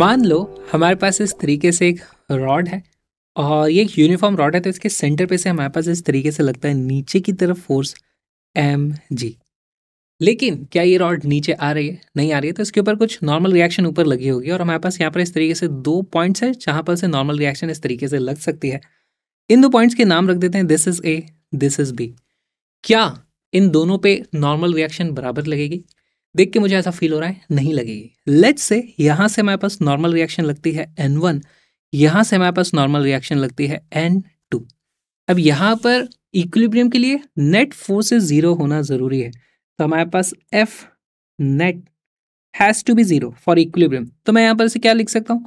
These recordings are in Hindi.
मान लो हमारे पास इस तरीके से एक रॉड है और ये एक यूनिफॉर्म रॉड है तो इसके सेंटर पे से हमारे पास इस तरीके से लगता है नीचे की तरफ फोर्स एम जी लेकिन क्या ये रॉड नीचे आ रही है नहीं आ रही है तो इसके ऊपर कुछ नॉर्मल रिएक्शन ऊपर लगी होगी और हमारे पास यहाँ पर इस तरीके से दो पॉइंट्स है जहाँ पर से नॉर्मल रिएक्शन इस तरीके से लग सकती है इन दो पॉइंट्स के नाम रख देते हैं this is A this is B क्या इन दोनों पे नॉर्मल रिएक्शन बराबर लगेगी देख के मुझे ऐसा फील हो रहा है नहीं लगेगी लेट से यहाँ से हमारे पास नॉर्मल रिएक्शन लगती है एन वन यहाँ से हमारे पास नॉर्मल रिएक्शन लगती है एन टू अब यहाँ पर इक्विलिब्रियम के लिए नेट से ज़ीरो होना ज़रूरी है तो हमारे पास F net has to be zero for equilibrium तो मैं यहाँ पर से क्या लिख सकता हूँ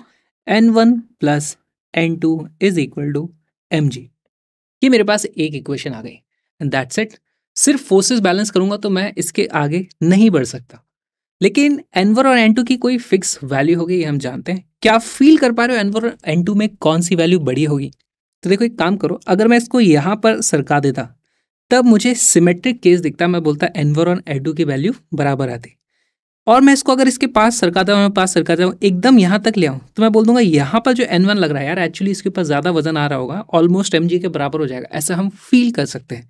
N one plus N two is equal to M G ये मेरे पास एक इक्वेशन आ गई दैट्स इट सिर्फ फोर्सेस बैलेंस करूंगा तो मैं इसके आगे नहीं बढ़ सकता लेकिन एनवर और एन की कोई फिक्स वैल्यू होगी ये हम जानते हैं क्या आप फील कर पा रहे हो एनवर और एन में कौन सी वैल्यू बड़ी होगी तो देखो एक काम करो अगर मैं इसको यहाँ पर सरका देता तब मुझे सिमेट्रिक केस दिखता मैं बोलता एनवर और एन की वैल्यू बराबर आती और मैं इसको अगर इसके पास सरकाता हूँ पास सरकाता हूँ एकदम यहाँ तक ले आऊँ तो मैं बोल दूंगा यहाँ पर जो एन वन लग रहा है यार एक्चुअली इसके ऊपर ज़्यादा वजन आ रहा होगा ऑलमोस्ट एम के बराबर हो जाएगा ऐसा हम फील कर सकते हैं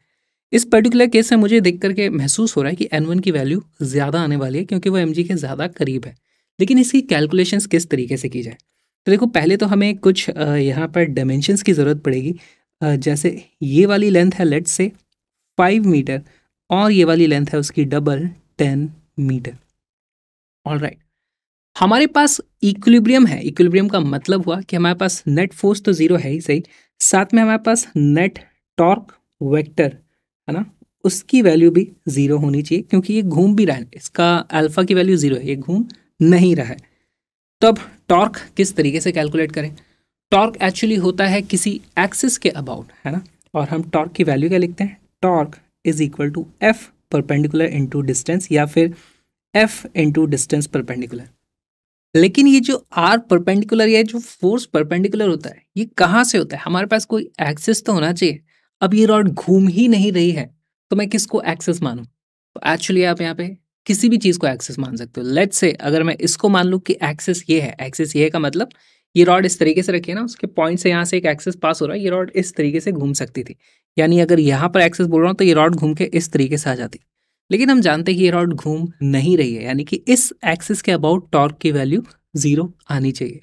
इस पर्टिकुलर केस में मुझे देख करके महसूस हो रहा है कि एन वन की वैल्यू ज़्यादा आने वाली है क्योंकि वो एम के ज़्यादा करीब है लेकिन इसकी कैलकुलेशंस किस तरीके से की जाए तो देखो पहले तो हमें कुछ यहाँ पर डायमेंशंस की ज़रूरत पड़ेगी जैसे ये वाली लेंथ है लेट से फाइव मीटर और ये वाली लेंथ है उसकी double ten metre all right हमारे पास इक्विलिब्रियम है इक्विलिब्रियम का मतलब हुआ कि हमारे पास नेट फोर्स तो ज़ीरो है ही सही साथ में हमारे पास नेट टॉर्क वेक्टर है ना उसकी वैल्यू भी ज़ीरो होनी चाहिए क्योंकि ये घूम भी रहा है इसका अल्फ़ा की वैल्यू ज़ीरो है ये घूम नहीं रहा है तो अब टॉर्क किस तरीके से कैलकुलेट करें टॉर्क एक्चुअली होता है किसी एक्सिस के अबाउट है ना और हम टॉर्क की वैल्यू क्या लिखते हैं torque is equal to F perpendicular into distance या फिर एफ इंटू डिस्टेंस परपेंडिकुलर लेकिन ये जो आर परपेंडिकुलर या जो फोर्स परपेंडिकुलर होता है ये कहाँ से होता है हमारे पास कोई एक्सिस तो होना चाहिए अब ये रॉड घूम ही नहीं रही है तो मैं किसको एक्सेस मानूँ तो एक्चुअली आप यहाँ पे किसी भी चीज़ को एक्सेस मान सकते हो लेट से अगर मैं इसको मान लूँ कि एक्सेस ये है एक्सेस ये का मतलब ये रॉड इस तरीके से रखिए ना उसके पॉइंट से यहाँ से एक एक्सेस पास हो रहा है ये रॉड इस तरीके से घूम सकती थी यानी अगर यहाँ पर एक्सेस बोल रहा हूँ तो ये रॉड घूम के इस तरीके से आ जाती लेकिन हम जानते हैं कि ये रॉड घूम नहीं रही है यानी कि इस एक्सेस के अबाउट टॉर्क की वैल्यू ज़ीरो आनी चाहिए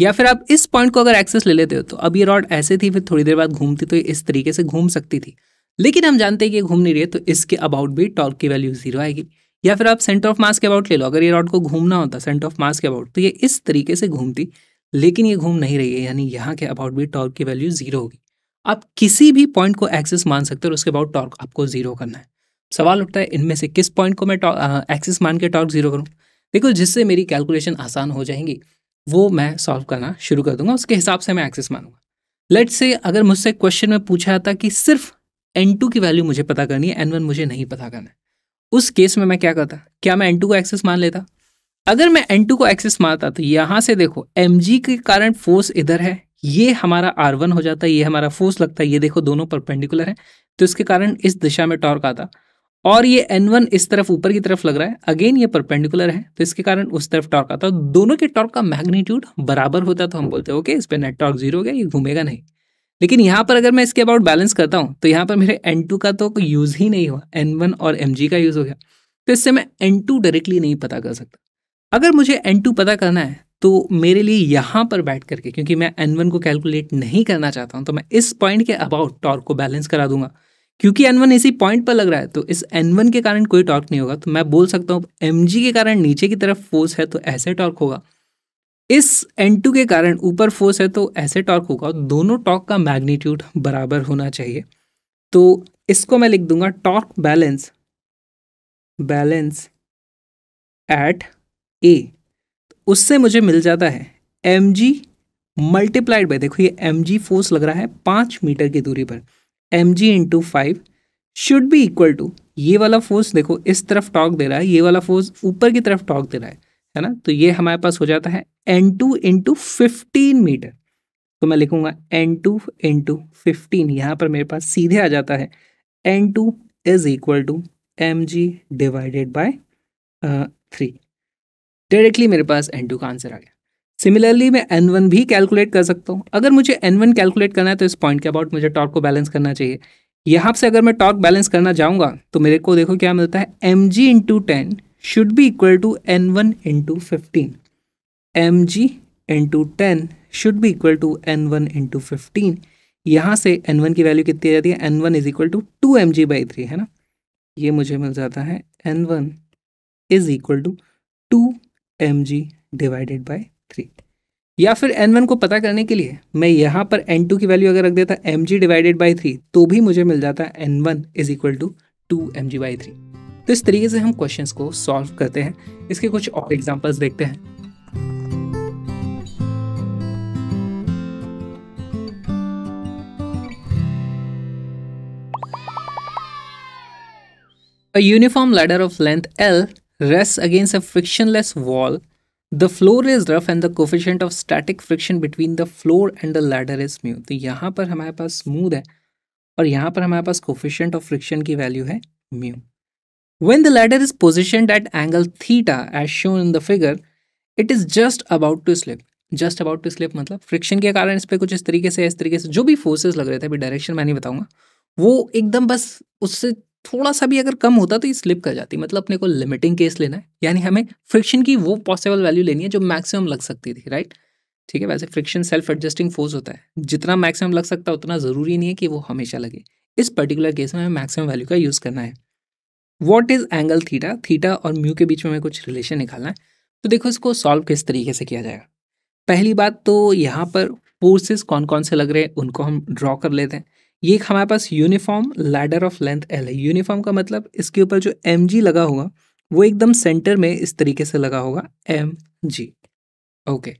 या फिर आप इस पॉइंट को अगर एक्सेस ले लेते हो तो अब ये रॉड ऐसे थी फिर थोड़ी देर बाद घूमती तो इस तरीके से घूम सकती थी लेकिन हम जानते हैं कि घूम नहीं रही है तो इसके अबाउट भी टॉर्क की वैल्यू जीरो आएगी या फिर आप सेंटर ऑफ मास के अबाउट ले लो अगर ये रॉड को घूमना होता सेंटर ऑफ मास के अबाउट तो ये इस तरीके से घूमती लेकिन ये घूम नहीं रही है यानी यहाँ के अबाउट भी टॉर्क की वैल्यू जीरो होगी आप किसी भी पॉइंट को एक्सेस मान सकते हो और उसके अबाउट टॉर्क आपको जीरो करना है सवाल उठता है इनमें से किस पॉइंट को मैं एक्सेस मान के टॉर्क जीरो करूँ देखो जिससे मेरी कैलकुलेशन आसान हो जाएंगी वो मैं सॉल्व करना शुरू कर दूंगा उसके हिसाब से मैं एक्सेस मानूंगा लेट से अगर मुझसे क्वेश्चन में पूछा था कि सिर्फ एन टू की वैल्यू मुझे पता करनी है एन वन मुझे नहीं पता करना है उस केस में मैं क्या करता क्या मैं एन टू को एक्सेस मान लेता अगर मैं एन टू को एक्सेस मारता तो यहाँ से देखो एम जी के कारण फोर्स इधर है ये हमारा आर वन हो जाता है ये हमारा फोर्स लगता है ये देखो दोनों परपेंडिकुलर है तो इसके कारण इस दिशा में टॉर्क आता और ये एन वन इस तरफ ऊपर की तरफ लग रहा है अगेन ये परपेंडिकुलर है तो इसके कारण उस तरफ टॉर्क आता है तो दोनों के टॉर्क का मैग्नीट्यूड बराबर होता तो हम बोलते हैं ओके इस पर नेट टॉर्क जीरो हो गया ये घूमेगा नहीं लेकिन यहाँ पर अगर मैं इसके अबाउट बैलेंस करता हूँ तो यहाँ पर मेरे एन टू का तो कोई यूज़ ही नहीं हुआ एन वन और एम जी का यूज़ हो गया तो इससे मैं एन टू डायरेक्टली नहीं पता कर सकता अगर मुझे एन टू पता करना है तो मेरे लिए यहाँ पर बैठ करके क्योंकि मैं एन वन को कैलकुलेट नहीं करना चाहता हूँ तो मैं इस पॉइंट के अबाउट टॉर्क को बैलेंस करा दूंगा क्योंकि एन वन इसी पॉइंट पर लग रहा है तो इस एन वन के कारण कोई टॉर्क नहीं होगा तो मैं बोल सकता हूँ एम जी के कारण नीचे की तरफ फोर्स है तो ऐसे टॉर्क होगा इस एन टू के कारण ऊपर फोर्स है तो ऐसे टॉर्क होगा दोनों टॉर्क का मैग्नीट्यूड बराबर होना चाहिए तो इसको मैं लिख दूंगा torque balance balance at A उससे मुझे मिल जाता है एम जी मल्टीप्लाइड बाई देखो ये एम जी फोर्स लग रहा है पाँच मीटर की दूरी पर M G into five should be equal to ये वाला फोर्स देखो इस तरफ टॉक दे रहा है ये वाला फोर्स ऊपर की तरफ टॉक दे रहा है है ना तो ये हमारे पास हो जाता है N two into fifteen metre तो मैं लिखूंगा एन टू इंटू फिफ्टीन यहाँ पर मेरे पास सीधे आ जाता है N two is equal to M G divided by three directly मेरे पास एन टू का आंसर आ गया सिमिलरली मैं एन वन भी कैलकुलेट कर सकता हूँ अगर मुझे एन वन कैलकुलेट करना है तो इस पॉइंट के अबाउट मुझे टॉर्क को बैलेंस करना चाहिए यहाँ से अगर मैं टॉर्क बैलेंस करना चाहूँगा तो मेरे को देखो क्या मिलता है M G into ten should be equal to N one into fifteen M G into ten should be equal to N one into fifteen यहाँ से एन वन की वैल्यू कितनी आ जाती है N one is equal to two M G by three है ना ये मुझे मिल जाता है N one is equal to two M G divided by three या फिर एन वन को पता करने के लिए मैं यहाँ पर एन टू की वैल्यू अगर रख देता M G divided by three तो भी मुझे मिल जाता N one is equal to two M G by three तो इस तरीके से हम क्वेश्चंस को सॉल्व करते हैं इसके कुछ और एग्जांपल्स देखते हैं uniform ladder of length L rest against a frictionless wall the floor is rough and the coefficient of static friction between the floor and the ladder is mu तो यहाँ पर हमारे पास स्मूद है और यहाँ पर हमारे पास कोफिशेंट ऑफ फ्रिक्शन की वैल्यू है mu when the ladder is position at angle theta as shown in the figure it is just about to slip just about to slip मतलब फ्रिक्शन के कारण इस पर कुछ इस तरीके से इस तरीके से जो भी फोर्सेज लग रहे थे अभी डायरेक्शन मैं नहीं बताऊंगा वो एकदम बस उससे थोड़ा सा भी अगर कम होता तो ये स्लिप कर जाती मतलब अपने को लिमिटिंग केस लेना है यानी हमें फ्रिक्शन की वो पॉसिबल वैल्यू लेनी है जो मैक्सिमम लग सकती थी राइट ठीक है वैसे फ्रिक्शन सेल्फ एडजस्टिंग फोर्स होता है जितना मैक्सिमम लग सकता है उतना ज़रूरी नहीं है कि वो हमेशा लगे इस पर्टिकुलर केस में हमें मैक्सिमम वैल्यू का यूज़ करना है what is angle theta theta और म्यू के बीच में हमें कुछ रिलेशन निकालना है तो देखो इसको सॉल्व किस तरीके से किया जाएगा पहली बात तो यहाँ पर फोर्सेस कौन कौन से लग रहे हैं उनको हम ड्रॉ कर लेते हैं ये एक हमारे पास uniform ladder of length L है यूनिफॉर्म का मतलब इसके ऊपर जो एम जी लगा होगा वो एकदम सेंटर में इस तरीके से लगा होगा एम जी ओके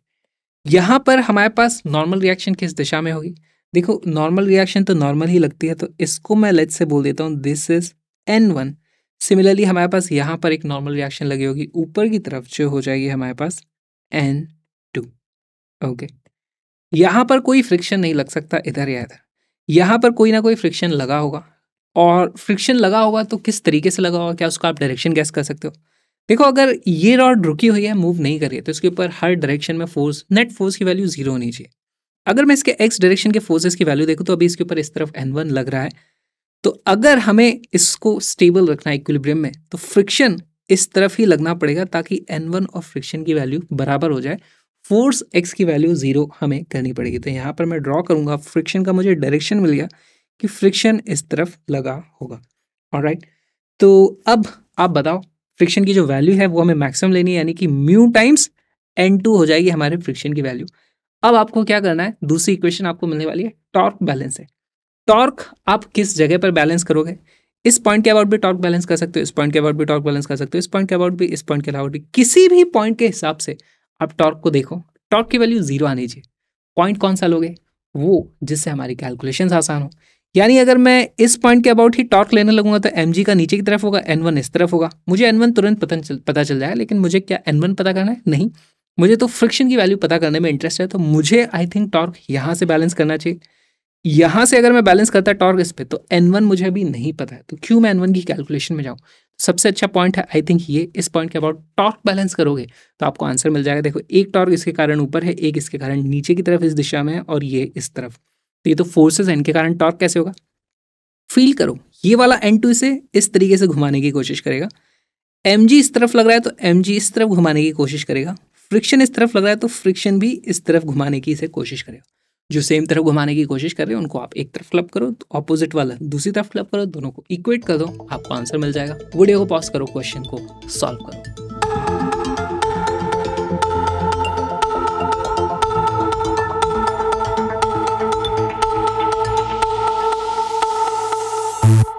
यहाँ पर हमारे पास नॉर्मल रिएक्शन किस दिशा में होगी देखो नॉर्मल रिएक्शन तो नॉर्मल ही लगती है तो इसको मैं लेट से बोल देता हूँ this is N one similarly हमारे पास यहाँ पर एक नॉर्मल रिएक्शन लगी होगी ऊपर की तरफ जो हो जाएगी हमारे पास एन टू ओके यहाँ पर कोई फ्रिक्शन नहीं लग सकता इधर या इधर यहाँ पर कोई ना कोई फ्रिक्शन लगा होगा और फ्रिक्शन लगा होगा तो किस तरीके से लगा होगा क्या उसका आप डायरेक्शन गैस कर सकते हो देखो अगर ये रॉड रुकी हुई है मूव नहीं कर रही है तो इसके ऊपर हर डायरेक्शन में फोर्स नेट फोर्स की वैल्यू जीरो होनी चाहिए अगर मैं इसके एक्स डायरेक्शन के फोर्सेस की वैल्यू देखूँ तो अभी इसके ऊपर इस तरफ एन वन लग रहा है तो अगर हमें इसको स्टेबल रखना है इक्विलिब्रियम में तो फ्रिक्शन इस तरफ ही लगना पड़ेगा ताकि एन वन और फ्रिक्शन की वैल्यू बराबर हो जाए फोर्स एक्स की वैल्यू ज़ीरो हमें करनी पड़ेगी तो यहाँ पर मैं ड्रॉ करूंगा फ्रिक्शन का मुझे डायरेक्शन मिल गया कि फ्रिक्शन इस तरफ लगा होगा और राइट तो अब आप बताओ फ्रिक्शन की जो वैल्यू है वो हमें मैक्सिमम लेनी है यानी कि म्यू टाइम्स एन टू हो जाएगी हमारे फ्रिक्शन की वैल्यू अब आपको क्या करना है दूसरी इक्वेशन आपको मिलने वाली है टॉर्क बैलेंस है टॉर्क आप किस जगह पर बैलेंस करोगे इस पॉइंट के अबाउट भी टॉर्क बैलेंस कर सकते हो इस पॉइंट के अबाउट भी टॉर्क बैलेंस कर सकते हो इस पॉइंट के अबाउट भी इस पॉइंट के अलावा भी किसी भी पॉइंट के हिसाब से अब टॉर्क को देखो टॉर्क की वैल्यू जीरो आनी चाहिए पॉइंट कौन सा लोगे वो जिससे हमारी कैलकुलेशन आसान हो यानी अगर मैं इस पॉइंट के अबाउट ही टॉर्क लेने लगूंगा तो एम का नीचे की तरफ होगा एन इस तरफ होगा मुझे एन तुरंत पता चल पता चल जाएगा लेकिन मुझे क्या एन पता करना है नहीं मुझे तो फ्रिक्शन की वैल्यू पता करने में इंटरेस्ट है तो मुझे आई थिंक टॉर्क यहाँ से बैलेंस करना चाहिए यहाँ से अगर मैं बैलेंस करता टॉर्क इस पर तो एन मुझे अभी नहीं पता है तो क्यों मैं एन की कैलकुलेशन में जाऊँ सबसे अच्छा पॉइंट है आई थिंक ये इस पॉइंट के अबाउट टॉर्क बैलेंस करोगे तो आपको आंसर मिल जाएगा देखो एक टॉर्क इसके कारण ऊपर है एक इसके कारण नीचे की तरफ इस दिशा में है और ये इस तरफ तो ये तो फोर्सेज है इनके कारण टॉर्क कैसे होगा फील करो ये वाला एन टू इसे इस तरीके से घुमाने की कोशिश करेगा एम इस तरफ लग रहा है तो एम इस तरफ घुमाने की कोशिश करेगा फ्रिक्शन इस तरफ लग रहा है तो फ्रिक्शन भी इस तरफ घुमाने की इसे कोशिश करेगा जो सेम तरफ घुमाने की कोशिश कर रहे हैं उनको आप एक तरफ क्लब करो तो ऑपोजिट वाला दूसरी तरफ क्लब करो दोनों को इक्वेट कर दो आपको आंसर मिल जाएगा वीडियो को पॉज करो क्वेश्चन को सॉल्व करो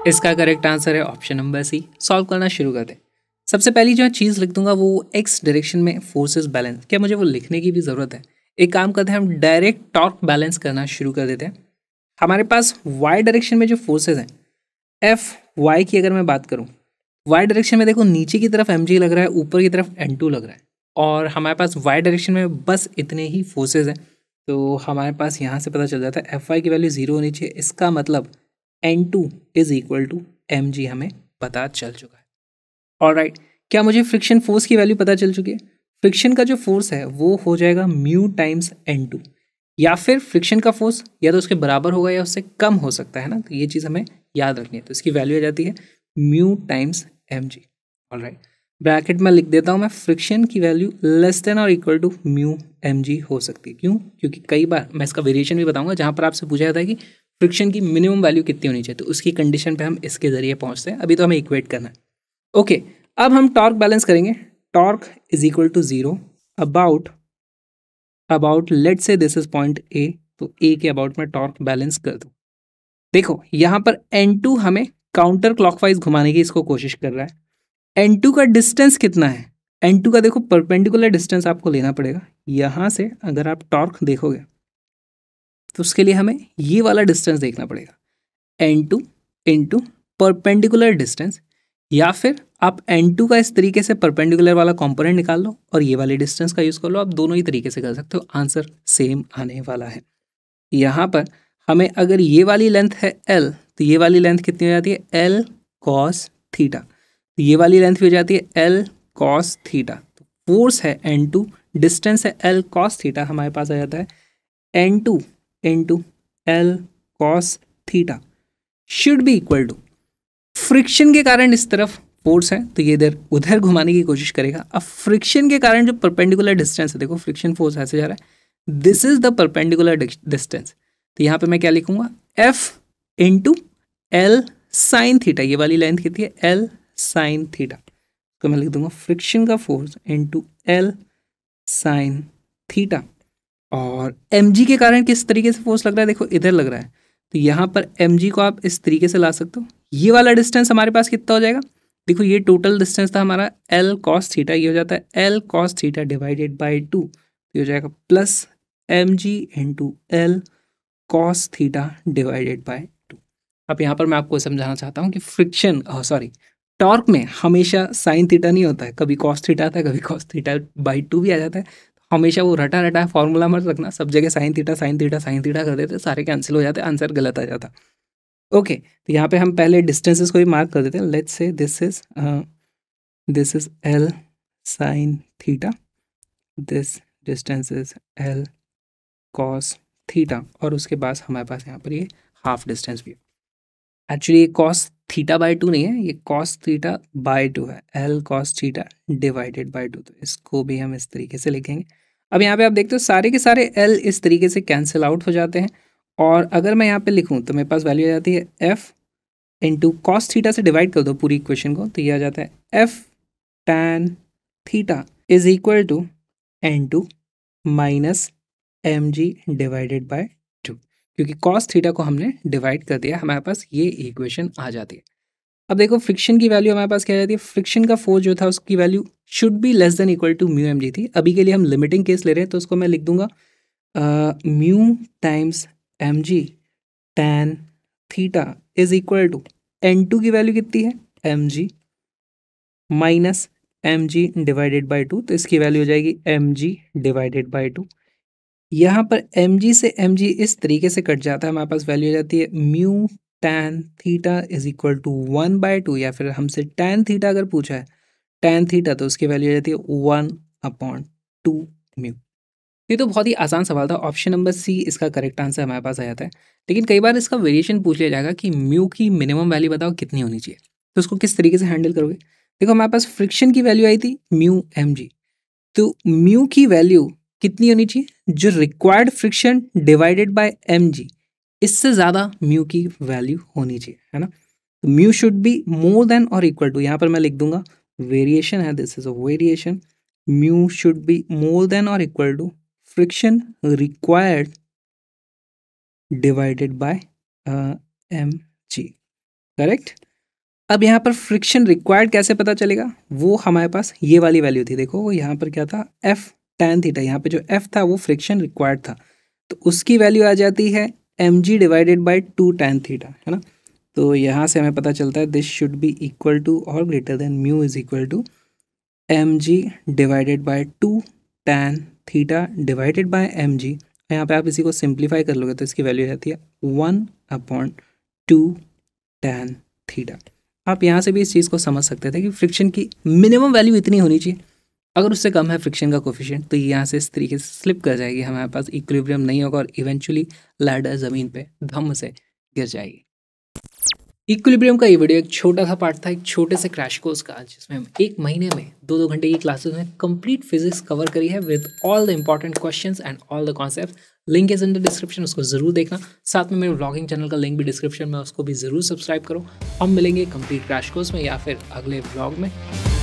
इसका करेक्ट आंसर है ऑप्शन नंबर सी सॉल्व करना शुरू कर दे सबसे पहली जो चीज़ लिख दूंगा वो एक्स डायरेक्शन में फोर्सेस बैलेंस क्या मुझे वो लिखने की भी ज़रूरत है एक काम करते हैं हम डायरेक्ट टॉर्क बैलेंस करना शुरू कर देते हैं हमारे पास वाई डायरेक्शन में जो फोर्सेज हैं एफ वाई की अगर मैं बात करूँ वाई डायरेक्शन में देखो नीचे की तरफ एम लग रहा है ऊपर की तरफ एन लग रहा है और हमारे पास वाई डायरेक्शन में बस इतने ही फोर्सेज हैं तो हमारे पास यहाँ से पता चल जाता है एफ वाई की वैल्यू ज़ीरो होनी चाहिए इसका मतलब N two is equal to M G हमें पता चल चुका है और राइट right, क्या मुझे फ्रिक्शन फोर्स की वैल्यू पता चल चुकी है फ्रिक्शन का जो फोर्स है वो हो जाएगा म्यू टाइम्स एन टू या फिर फ्रिक्शन का फोर्स या तो उसके बराबर होगा या उससे कम हो सकता है ना तो ये चीज़ हमें याद रखनी है तो इसकी वैल्यू आ जाती है mu times M G all right bracket में लिख देता हूँ मैं फ्रिक्शन की वैल्यू लेस देन और equal to mu M G हो सकती है क्यों क्योंकि कई बार मैं इसका वेरिएशन भी बताऊंगा जहाँ पर आपसे पूछा जाता है कि फ्रिक्शन की मिनिमम वैल्यू कितनी होनी चाहिए तो उसकी कंडीशन पर हम इसके ज़रिए पहुँचते हैं अभी तो हमें इक्वेट करना है ओके अब हम टॉर्क बैलेंस करेंगे torque is equal to zero about about let say this is point A तो ए के अबाउट में टॉर्क बैलेंस कर दू देखो यहां पर एन टू हमें काउंटर क्लॉकवाइज घुमाने की इसको कोशिश कर रहा है एन टू का डिस्टेंस कितना है एन टू का देखो परपेंडिकुलर डिस्टेंस आपको लेना पड़ेगा यहां से अगर आप टॉर्क देखोगे तो उसके लिए हमें ये वाला डिस्टेंस देखना पड़ेगा एन टू परपेंडिकुलर डिस्टेंस या फिर आप N2 का इस तरीके से परपेंडिकुलर वाला कंपोनेंट निकाल लो और ये वाले डिस्टेंस का यूज़ कर लो आप दोनों ही तरीके से कर सकते हो आंसर सेम आने वाला है यहाँ पर हमें अगर ये वाली लेंथ है L तो ये वाली लेंथ कितनी हो जाती है L cos थीटा तो ये वाली लेंथ भी हो जाती है L cos थीटा तो फोर्स है N2 डिस्टेंस है L cos थीटा हमारे पास आ जाता है N2 two two L cos theta should be equal to friction के कारण इस तरफ फोर्स है तो ये इधर उधर घुमाने की कोशिश करेगा अब फ्रिक्शन के कारण जो परपेंडिकुलर डिस्टेंस है देखो फ्रिक्शन फोर्स ऐसे जा रहा है this is the perpendicular distance तो यहाँ पे मैं क्या लिखूंगा F into L sine theta ये वाली लेंथ कितनी है एल साइन थीटा तो मैं लिख दूंगा फ्रिक्शन का force into L sine theta और एम जी के कारण किस तरीके से फोर्स लग रहा है देखो इधर लग रहा है तो यहाँ पर एम जी को आप इस तरीके से ला सकते हो ये वाला डिस्टेंस हमारे पास कितना हो जाएगा देखो ये टोटल डिस्टेंस था हमारा एल कॉस थीटा ये हो जाता है L cos theta divided by two ये हो जाएगा plus M G into L cos theta divided by two अब यहाँ पर मैं आपको समझाना चाहता हूँ कि फ्रिक्शन सॉरी टॉर्क में हमेशा साइन थीटा नहीं होता है कभी कॉस थीटा आता है कभी कॉस थीटा बाई टू भी आ जाता है हमेशा वो रटा रटा फॉर्मूला मत रखना सब जगह sine theta sine theta sine theta कर देते सारे कैंसिल हो जाते आंसर गलत आ जाता है ओके तो यहाँ पे हम पहले डिस्टेंसेस को भी मार्क कर देते हैं let's say this is this is L sine theta this distance is L cos theta और उसके बाद हमारे पास यहाँ पर ये हाफ डिस्टेंस भी एक्चुअली ये कॉस थीटा बाय टू नहीं है ये कॉस थीटा बाय टू है L cos theta divided by two तो इसको भी हम इस तरीके से लिखेंगे अब यहाँ पे आप देखते हो सारे के सारे एल इस तरीके से कैंसिल आउट हो जाते हैं और अगर मैं यहाँ पे लिखूँ तो मेरे पास वैल्यू आ जाती है एफ़ इंटू कॉस थीटा से डिवाइड कर दो पूरी इक्वेशन को तो ये आ जाता है F tan theta is equal to N two minus M G divided by two क्योंकि कॉस थीटा को हमने डिवाइड कर दिया हमारे पास ये इक्वेशन आ जाती है अब देखो फ्रिक्शन की वैल्यू हमारे पास क्या आ जाती है फ्रिक्शन का फोर्स जो था उसकी value should be less than equal to mu M G थी अभी के लिए हम लिमिटिंग केस ले रहे हैं तो उसको मैं लिख दूंगा mu times M G tan theta is equal to N two की वैल्यू कितनी है M G minus M G divided by two तो इसकी वैल्यू हो जाएगी M G divided by two यहाँ पर एम जी से एम जी इस तरीके से कट जाता है हमारे पास वैल्यू हो जाती है mu tan theta is equal to one by two या फिर हमसे टेन थीटा अगर पूछा है टेन थीटा तो उसकी वैल्यू हो जाती है वन अपॉन टू म्यू ये तो बहुत ही आसान सवाल था ऑप्शन नंबर सी इसका करेक्ट आंसर हमारे पास आ जाता है लेकिन कई बार इसका वेरिएशन पूछ लिया जाएगा कि म्यू की मिनिमम वैल्यू बताओ कितनी होनी चाहिए तो उसको किस तरीके से हैंडल करोगे देखो हमारे पास फ्रिक्शन की वैल्यू आई थी म्यू एम जी तो म्यू की वैल्यू कितनी होनी चाहिए जो required friction divided by M G इससे ज़्यादा म्यू की वैल्यू होनी चाहिए है ना तो mu should be more than और इक्वल टू यहाँ पर मैं लिख दूंगा वेरिएशन है this is a variation mu should be more than और equal to friction required divided by M G correct अब यहाँ पर फ्रिक्शन रिक्वायर्ड कैसे पता चलेगा वो हमारे पास ये वाली वैल्यू थी देखो यहाँ पर क्या था एफ टेन थीटा यहाँ पे जो एफ था वो फ्रिक्शन रिक्वायर्ड था तो उसकी वैल्यू आ जाती है M G divided by two tan theta है ना तो यहाँ से हमें पता चलता है this should be equal to और greater than mu is equal to M G divided by two tan theta divided by M G यहाँ पे आप इसी को सिंप्लीफाई कर लोगे तो इसकी वैल्यू रहती है one upon two tan theta आप यहाँ से भी इस चीज़ को समझ सकते थे कि फ्रिक्शन की मिनिमम वैल्यू इतनी होनी चाहिए अगर उससे कम है फ्रिक्शन का कोफिशियंट तो यहाँ से इस तरीके से स्लिप कर जाएगी हमारे पास इक्विलिब्रियम नहीं होगा और इवेंचुअली लैडर ज़मीन पर धम से गिर जाएगी इक्विलिब्रियम का ये वीडियो एक छोटा सा पार्ट था एक छोटे से क्रैश कोर्स का जिसमें हम एक महीने में दो दो घंटे की क्लासेस में कंप्लीट फिजिक्स कवर करी है with all the important question and all the concept link is in the description उसको जरूर देखना साथ में मेरे ब्लॉगिंग चैनल का लिंक भी डिस्क्रिप्शन में उसको भी जरूर सब्सक्राइब करो हम मिलेंगे कंप्लीट क्रैश कोर्स में या फिर अगले ब्लॉग में